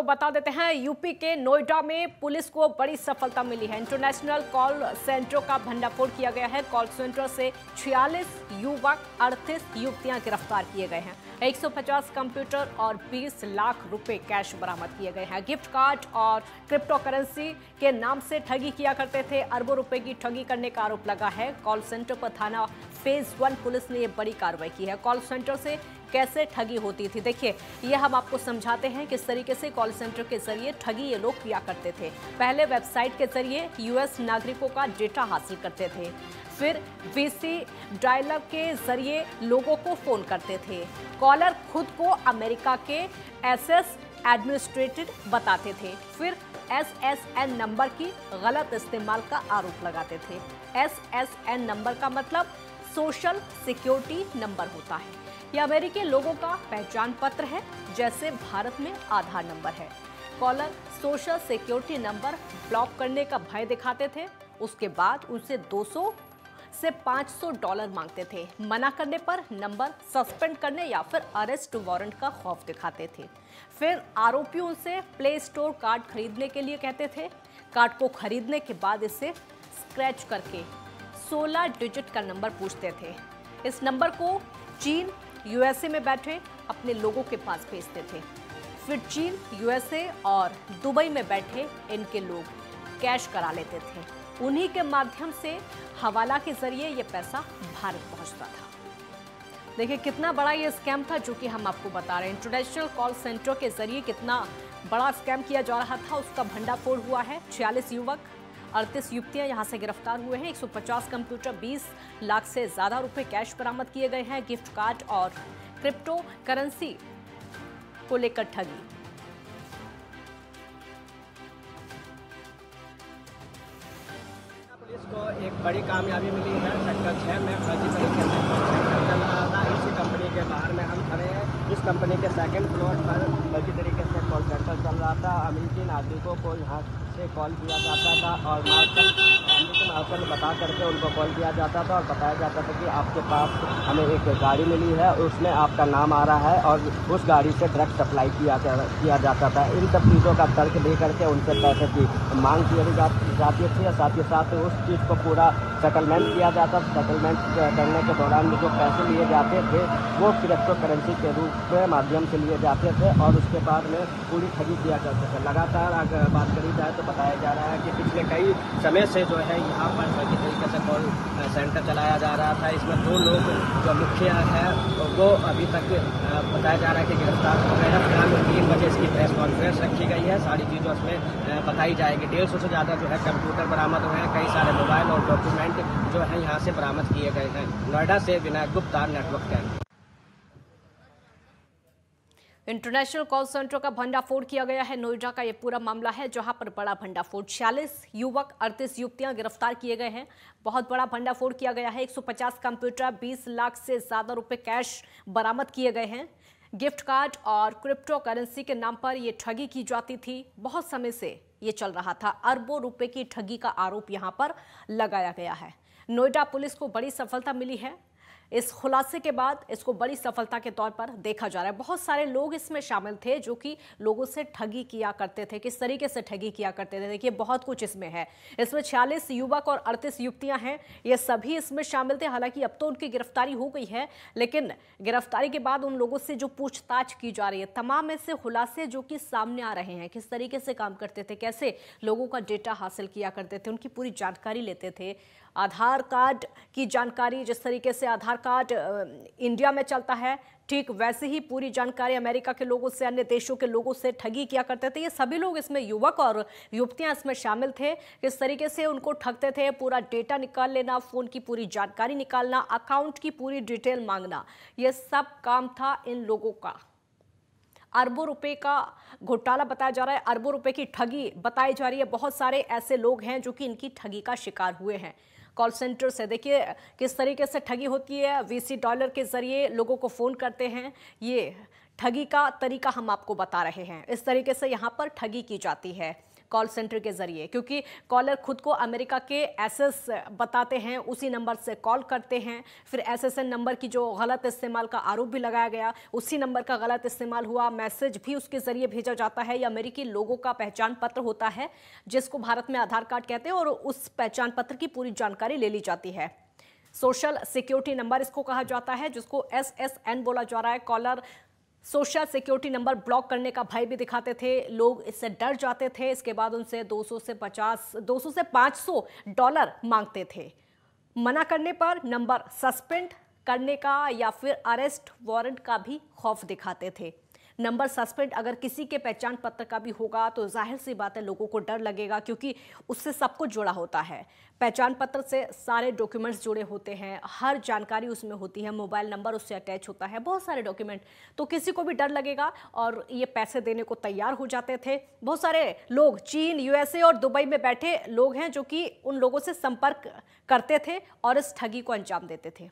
तो बता देते हैं यूपी के नोएडा में पुलिस को बड़ी सफलता मिली है इंटरनेशनल कॉल सेंटरों का भंडाफोड़ किया गया है कॉल सेंटर से 46 युवक 38 युवतियां गिरफ्तार किए गए हैं 150 कंप्यूटर और 20 लाख रुपए कैश बरामद किए गए हैं गिफ्ट कार्ड और क्रिप्टो करेंसी के नाम से ठगी किया करते थे अरबों रुपए की ठगी करने का आरोप लगा है कॉल सेंटर पर थाना फेज वन पुलिस ने यह बड़ी कार्रवाई की है कॉल सेंटर से कैसे ठगी होती थी देखिए यह हम आपको समझाते हैं किस तरीके से कॉल सेंटर के जरिए ठगी ये लोग किया करते थे पहले वेबसाइट के जरिए यूएस नागरिकों का डेटा हासिल करते थे फिर वीसी डायलॉग के जरिए लोगों को फ़ोन करते थे कॉलर खुद को अमेरिका के एसएस एडमिनिस्ट्रेटेड बताते थे फिर एस एस एन नंबर की गलत इस्तेमाल का आरोप लगाते थे एस एस एन नंबर का मतलब सोशल सिक्योरिटी नंबर होता है ये अमेरिकी लोगों का पहचान पत्र है जैसे भारत में आधार नंबर है caller social security number block करने का भय दिखाते थे उसके बाद उनसे 200 से 500 डॉलर मांगते थे मना करने पर नंबर सस्पेंड करने या फिर अरेस्ट वारंट का खौफ दिखाते थे फिर आरोपियों से प्ले स्टोर कार्ड खरीदने के लिए कहते थे कार्ड को खरीदने के बाद इसे स्क्रैच करके 16 डिजिट का नंबर पूछते थे इस नंबर को चीन यूएसए में बैठे अपने लोगों के पास भेजते थे फिर चीन यूएसए और दुबई में बैठे इनके लोग कैश करा लेते थे उन्हीं के माध्यम से हवाला के जरिए ये पैसा भारत पहुंचता था देखिए कितना बड़ा ये स्कैम था जो कि हम आपको बता रहे हैं इंटरनेशनल कॉल सेंटर के जरिए कितना बड़ा स्कैम किया जा रहा था उसका भंडाफोड़ हुआ है छियालीस युवक अड़तीस युवतियां यहां से गिरफ्तार हुए हैं 150 कंप्यूटर 20 लाख से ज़्यादा रुपए कैश बरामद किए गए हैं गिफ्ट कार्ड और क्रिप्टो करेंसी को लेकर ठगी पुलिस को एक बड़ी कामयाबी मिली है सेक्टर छः में फर्जी परीक्षा में चल रहा था इसी कंपनी के बाहर में हम खड़े हैं इस कंपनी के सेकंड फ्लोर पर फर्जी तरीके से कॉल सेंटर चल रहा था इनकी नागरिकों को यहाँ से कॉल किया जाता था और मार्शल एम्बुलेंस मार्शल बता करके उनको कॉल किया जाता था और बताया जाता था कि आपके पास हमें एक गाड़ी मिली है उसमें आपका नाम आ रहा है और उस गाड़ी से ड्रग सप्लाई किया किया जाता था इन सब चीज़ों का तर्क दे करके उनसे पैसे की मांग की जाती थी और साथ ही साथ उस चीज़ को पूरा सेटलमेंट किया जाता सेटलमेंट करने के दौरान जो पैसे लिए जाते थे वो क्रिप्टो करेंसी के रूप में माध्यम से लिए जाते थे और उसके बाद में पूरी खरीद किया करते थे लगातार अगर बात करी जाए तो बताया जा रहा है कि पिछले कई समय से जो है यहाँ पर सही तरीके से कॉल सेंटर चलाया जा रहा था इसमें दो लोग जो मुखिया है वो अभी तक बताया जा रहा है कि गिरफ्तार हो गए हैं फिलहाल तीन बजे इसकी प्रेस कॉन्फ्रेंस रखी गई है सारी चीज़ें उसमें बताई जाएगी डेढ़ सौ से ज़्यादा जो है कंप्यूटर बरामद हुए हैं कई सारे मोबाइल और डॉक्यूमेंट प्लांट जो है यहाँ से बरामद किए गए हैं नोएडा से Vinayak Gupta network camp international call centre का भंडाफोड़ किया गया है नोएडा का यह पूरा मामला है जहां पर बड़ा भंडाफोड़ छियालीस युवक अड़तीस युवतियां गिरफ्तार किए गए हैं बहुत बड़ा भंडाफोड़ किया गया है 150 कंप्यूटर 20 लाख से ज़्यादा रुपए कैश बरामद किए गए हैं गिफ्ट कार्ड और क्रिप्टो करेंसी के नाम पर यह ठगी की जाती थी बहुत समय से ये चल रहा था अरबों रुपए की ठगी का आरोप यहाँ पर लगाया गया है नोएडा पुलिस को बड़ी सफलता मिली है इस खुलासे के बाद इसको बड़ी सफलता के तौर पर देखा जा रहा है बहुत सारे लोग इसमें शामिल थे जो कि लोगों से ठगी किया करते थे किस तरीके से ठगी किया करते थे देखिए बहुत कुछ इसमें है इसमें छियालीस युवक और अड़तीस युवतियां हैं ये सभी इसमें शामिल थे हालांकि अब तो उनकी गिरफ्तारी हो गई है लेकिन गिरफ्तारी के बाद उन लोगों से जो पूछताछ की जा रही है तमाम ऐसे खुलासे जो कि सामने आ रहे हैं किस तरीके से काम करते थे कैसे लोगों का डेटा हासिल किया करते थे उनकी पूरी जानकारी लेते थे आधार कार्ड की जानकारी जिस तरीके से आधार कार्ड इंडिया में चलता है ठीक वैसे ही पूरी जानकारी अमेरिका के लोगों से अन्य देशों के लोगों से ठगी किया करते थे ये सभी लोग इसमें युवक और युवतियां इसमें शामिल थे किस तरीके से उनको ठगते थे पूरा डेटा निकाल लेना फ़ोन की पूरी जानकारी निकालना अकाउंट की पूरी डिटेल मांगना ये सब काम था इन लोगों का अरबों रुपए का घोटाला बताया जा रहा है अरबों रुपए की ठगी बताई जा रही है बहुत सारे ऐसे लोग हैं जो कि इनकी ठगी का शिकार हुए हैं कॉल सेंटर से देखिए किस तरीके से ठगी होती है वीसी डॉलर के ज़रिए लोगों को फ़ोन करते हैं ये ठगी का तरीका हम आपको बता रहे हैं इस तरीके से यहाँ पर ठगी की जाती है कॉल सेंटर के ज़रिए क्योंकि कॉलर खुद को अमेरिका के एसएस बताते हैं उसी नंबर से कॉल करते हैं फिर एसएसएन नंबर की जो गलत इस्तेमाल का आरोप भी लगाया गया उसी नंबर का गलत इस्तेमाल हुआ मैसेज भी उसके ज़रिए भेजा जाता है या अमेरिकी लोगों का पहचान पत्र होता है जिसको भारत में आधार कार्ड कहते हैं और उस पहचान पत्र की पूरी जानकारी ले ली जाती है सोशल सिक्योरिटी नंबर इसको कहा जाता है जिसको एस एस एन बोला जा रहा है caller social security number block करने का भय भी दिखाते थे लोग इससे डर जाते थे इसके बाद उनसे 200 से 50 200 से 500 डॉलर मांगते थे मना करने पर नंबर सस्पेंड करने का या फिर अरेस्ट वारंट का भी खौफ दिखाते थे नंबर सस्पेंड अगर किसी के पहचान पत्र का भी होगा तो जाहिर सी बात है लोगों को डर लगेगा क्योंकि उससे सब कुछ जुड़ा होता है पहचान पत्र से सारे डॉक्यूमेंट्स जुड़े होते हैं हर जानकारी उसमें होती है मोबाइल नंबर उससे अटैच होता है बहुत सारे डॉक्यूमेंट तो किसी को भी डर लगेगा और ये पैसे देने को तैयार हो जाते थे बहुत सारे लोग चीन यूएसए और दुबई में बैठे लोग हैं जो कि उन लोगों से संपर्क करते थे और इस ठगी को अंजाम देते थे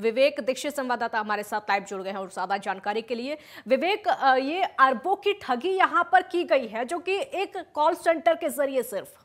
विवेक दीक्षित संवाददाता हमारे साथ लाइव जुड़ गए हैं और ज्यादा जानकारी के लिए विवेक ये अरबों की ठगी यहाँ पर की गई है जो कि एक कॉल सेंटर के जरिए सिर्फ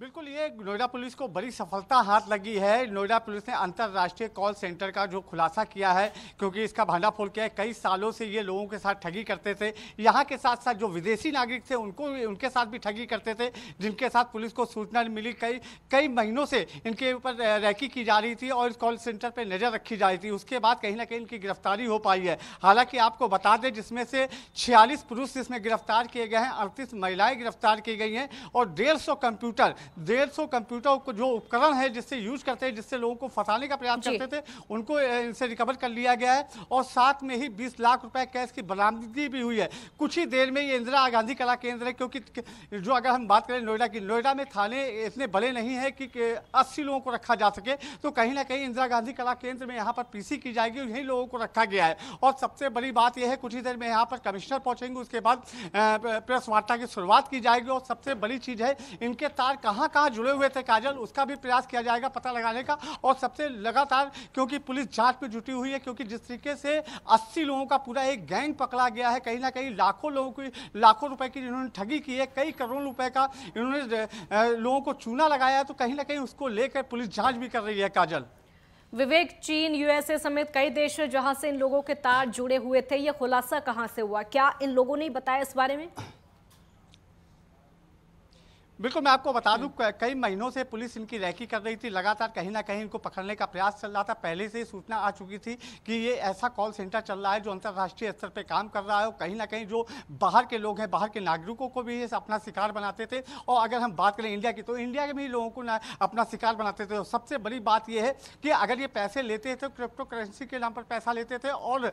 बिल्कुल ये नोएडा पुलिस को बड़ी सफलता हाथ लगी है नोएडा पुलिस ने अंतर्राष्ट्रीय कॉल सेंटर का जो खुलासा किया है क्योंकि इसका भांडाफोड़ किया है कई सालों से ये लोगों के साथ ठगी करते थे यहाँ के साथ साथ जो विदेशी नागरिक थे उनको उनके साथ भी ठगी करते थे जिनके साथ पुलिस को सूचना मिली कई कई महीनों से इनके ऊपर रैकी की जा रही थी और इस कॉल सेंटर पर नज़र रखी जा रही थी उसके बाद कहीं ना कहीं इनकी गिरफ्तारी हो पाई है हालाँकि आपको बता दें जिसमें से छियालीस पुरुष इसमें गिरफ्तार किए गए हैं अड़तीस महिलाएँ गिरफ्तार की गई हैं और डेढ़ कंप्यूटर डेढ़ सौ कंप्यूटर जो उपकरण है जिससे यूज करते हैं जिससे लोगों को फंसाने का प्रयास करते थे उनको इनसे रिकवर कर लिया गया है और साथ में ही बीस लाख रुपए कैश की बरामदगी भी हुई है कुछ ही देर में ये इंदिरा गांधी कला केंद्र है क्योंकि जो अगर हम बात करें नोएडा की नोएडा में थाने इतने बड़े नहीं है कि अस्सी लोगों को रखा जा सके तो कहीं ना कहीं इंदिरा गांधी कला केंद्र में यहाँ पर पीसी की जाएगी और यही लोगों को रखा गया है और सबसे बड़ी बात यह है कुछ ही देर में यहाँ पर कमिश्नर पहुंचेंगे उसके बाद प्रेस वार्ता की शुरुआत की जाएगी और सबसे बड़ी चीज है इनके तार कहाँ कहाँ कहाँ जुड़े हुए थे काजल उसका भी प्रयास किया जाएगा पता लगाने का और सबसे लगातार क्योंकि पुलिस जांच में जुटी हुई है क्योंकि जिस तरीके से 80 लोगों का पूरा एक गैंग पकड़ा गया है कहीं ना कहीं लाखों लोगों की लाखों रुपए की इन्होंने ठगी की है कई करोड़ रुपए का इन्होंने लोगों को चूना लगाया है तो कहीं ना कहीं उसको लेकर पुलिस जाँच भी कर रही है काजल विवेक चीन यूएसए समेत कई देश हैं जहां से इन लोगों के तार जुड़े हुए थे ये खुलासा कहां से हुआ क्या इन लोगों ने बताया इस बारे में बिल्कुल मैं आपको बता दूं हम्म। कई महीनों से पुलिस इनकी रैकी कर रही थी लगातार कहीं ना कहीं इनको पकड़ने का प्रयास चल रहा था पहले से ही सूचना आ चुकी थी कि ये ऐसा कॉल सेंटर चल रहा है जो अंतर्राष्ट्रीय स्तर पर काम कर रहा है और कहीं ना कहीं जो बाहर के लोग हैं बाहर के नागरिकों को भी ये अपना शिकार बनाते थे और अगर हम बात करें इंडिया की तो इंडिया के भी लोगों को अपना शिकार बनाते थे सबसे बड़ी बात यह है कि अगर ये पैसे लेते थे क्रिप्टो करेंसी के नाम पर पैसा लेते थे और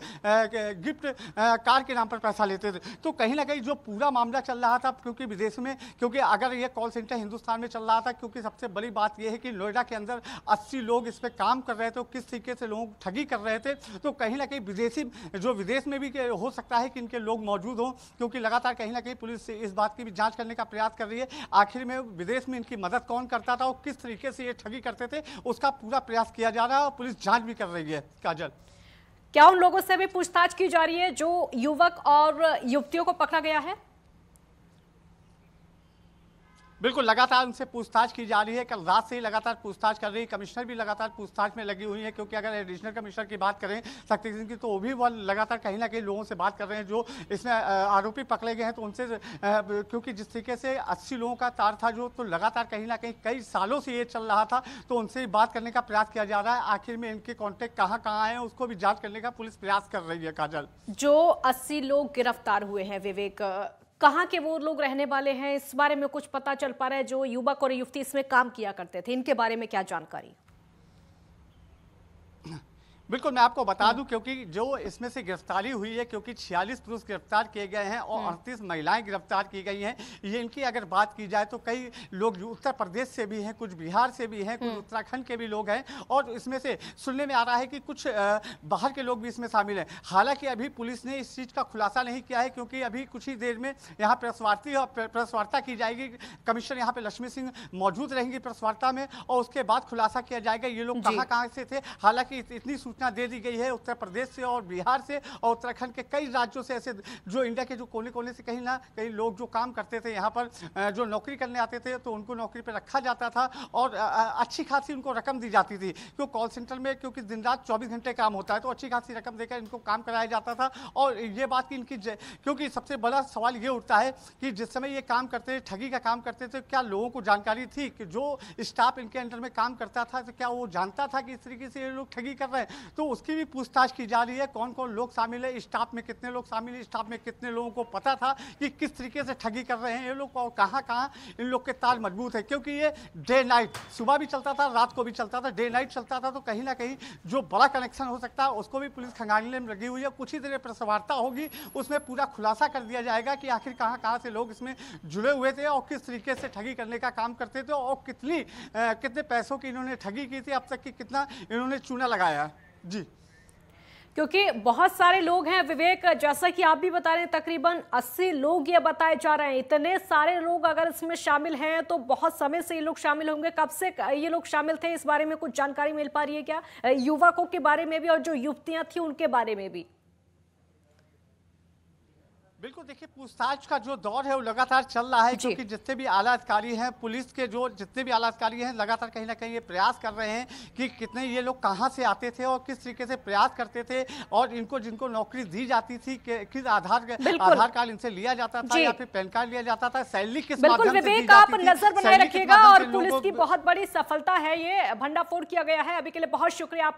गिफ्ट कार के नाम पर पैसा लेते थे तो कहीं ना कहीं जो पूरा मामला चल रहा था क्योंकि विदेश में क्योंकि अगर ये कॉल सेंटर हिंदुस्तान में चल रहा था क्योंकि सबसे बड़ी बात यह है कि नोएडा के अंदर 80 लोग इस पर काम कर रहे थे किस तरीके से लोग ठगी कर रहे थे तो कहीं ना कहीं विदेशी जो विदेश में भी हो सकता है कि इनके लोग मौजूद हों क्योंकि लगातार कहीं ना कहीं पुलिस इस बात की भी जाँच करने का प्रयास कर रही है आखिर में विदेश में इनकी मदद कौन करता था और किस तरीके से ये ठगी करते थे उसका पूरा प्रयास किया जा रहा है और पुलिस जाँच भी कर रही है काजल क्या उन लोगों से भी पूछताछ की जा रही है जो युवक और युवतियों को पकड़ा गया है बिल्कुल लगातार उनसे पूछताछ की जा रही है कल रात से ही लगातार पूछताछ कर रही है कमिश्नर भी लगातार पूछताछ में लगी हुई है क्योंकि अगर एडिशनल कमिश्नर की बात करें शक्ति सिंह की तो वो भी वह लगातार कहीं ना कहीं लोगों से बात कर रहे हैं जो इसमें आरोपी पकड़े गए हैं तो उनसे क्योंकि जिस तरीके से अस्सी लोगों का तार था जो तो लगातार कहीं ना कहीं कई सालों से ये चल रहा था तो उनसे बात करने का प्रयास किया जा रहा है आखिर में इनके कॉन्टेक्ट कहाँ कहाँ आए उसको भी जाँच करने का पुलिस प्रयास कर रही है काजल जो अस्सी लोग गिरफ्तार हुए हैं विवेक कहाँ के वो लोग रहने वाले हैं इस बारे में कुछ पता चल पा रहा है जो युवक और युवती इसमें काम किया करते थे इनके बारे में क्या जानकारी बिल्कुल मैं आपको बता हाँ। दूं क्योंकि जो इसमें से गिरफ्तारी हुई है क्योंकि 46 पुरुष गिरफ्तार किए गए हैं और हाँ। अड़तीस महिलाएं गिरफ्तार की गई हैं ये इनकी अगर बात की जाए तो कई लोग उत्तर प्रदेश से भी हैं कुछ बिहार से भी हैं कुछ हाँ। उत्तराखंड के भी लोग हैं और इसमें से सुनने में आ रहा है कि कुछ बाहर के लोग भी इसमें शामिल हैं हालांकि अभी पुलिस ने इस चीज़ का खुलासा नहीं किया है क्योंकि अभी कुछ ही देर में यहाँ प्रेसवार्ती और प्रेसवार्ता की जाएगी कमिश्नर यहाँ पर लक्ष्मी सिंह मौजूद रहेंगी प्रेसवार्ता में और उसके बाद खुलासा किया जाएगा ये लोग कहाँ कहाँ से थे हालांकि इतनी सूचना दे दी गई है उत्तर प्रदेश से और बिहार से और उत्तराखंड के कई राज्यों से ऐसे जो इंडिया के जो कोने कोने से कहीं ना कहीं लोग जो काम करते थे यहाँ पर जो नौकरी करने आते थे तो उनको नौकरी पर रखा जाता था और अच्छी खासी उनको रकम दी जाती थी क्यों कॉल सेंटर में क्योंकि दिन रात चौबीस घंटे काम होता है तो अच्छी खासी रकम देकर इनको काम कराया जाता था और ये बात कि इनकी क्योंकि सबसे बड़ा सवाल ये उठता है कि जिस समय ये काम करते थे ठगी का काम करते थे क्या लोगों को जानकारी थी कि जो स्टाफ इनके अंडर में काम करता था तो क्या वो जानता था कि इस तरीके से ये लोग ठगी कर रहे हैं तो उसकी भी पूछताछ की जा रही है कौन कौन लोग शामिल है स्टाफ में कितने लोग शामिल है स्टाफ में कितने लोगों को पता था कि किस तरीके से ठगी कर रहे हैं ये लोग और कहाँ कहाँ इन लोग के ताल मजबूत है क्योंकि ये डे नाइट सुबह भी चलता था रात को भी चलता था डे नाइट चलता था तो कहीं ना कहीं जो बड़ा कनेक्शन हो सकता है उसको भी पुलिस खंगालने में लगी हुई है कुछ ही देर प्रेस होगी उसमें पूरा खुलासा कर दिया जाएगा कि आखिर कहाँ कहाँ से लोग इसमें जुड़े हुए थे और किस तरीके से ठगी करने का काम करते थे और कितनी कितने पैसों की इन्होंने ठगी की थी अब तक कि कितना इन्होंने चूना लगाया जी क्योंकि बहुत सारे लोग हैं विवेक जैसा कि आप भी बता रहे हैं तकरीबन 80 लोग ये बताए जा रहे हैं इतने सारे लोग अगर इसमें शामिल हैं तो बहुत समय से ये लोग शामिल होंगे कब से ये लोग शामिल थे इस बारे में कुछ जानकारी मिल पा रही है क्या युवकों के बारे में भी और जो युवतियां थी उनके बारे में भी बिल्कुल देखिए पूछताछ का जो दौर है वो लगातार चल रहा है क्योंकि जितने भी आला अधिकारी हैं पुलिस के जो जितने भी आला अधिकारी हैं लगातार कहीं ना कहीं ये प्रयास कर रहे हैं कि कितने ये लोग कहां से आते थे और किस तरीके से प्रयास करते थे और इनको जिनको नौकरी दी जाती थी किस आधार आधार कार्ड इनसे लिया जाता था या फिर पैन कार्ड लिया जाता था सैलरी किस आप नजर बनाए रखिएगा और पुलिस की बहुत बड़ी सफलता है ये भंडाफोड़ किया गया है अभी के लिए बहुत शुक्रिया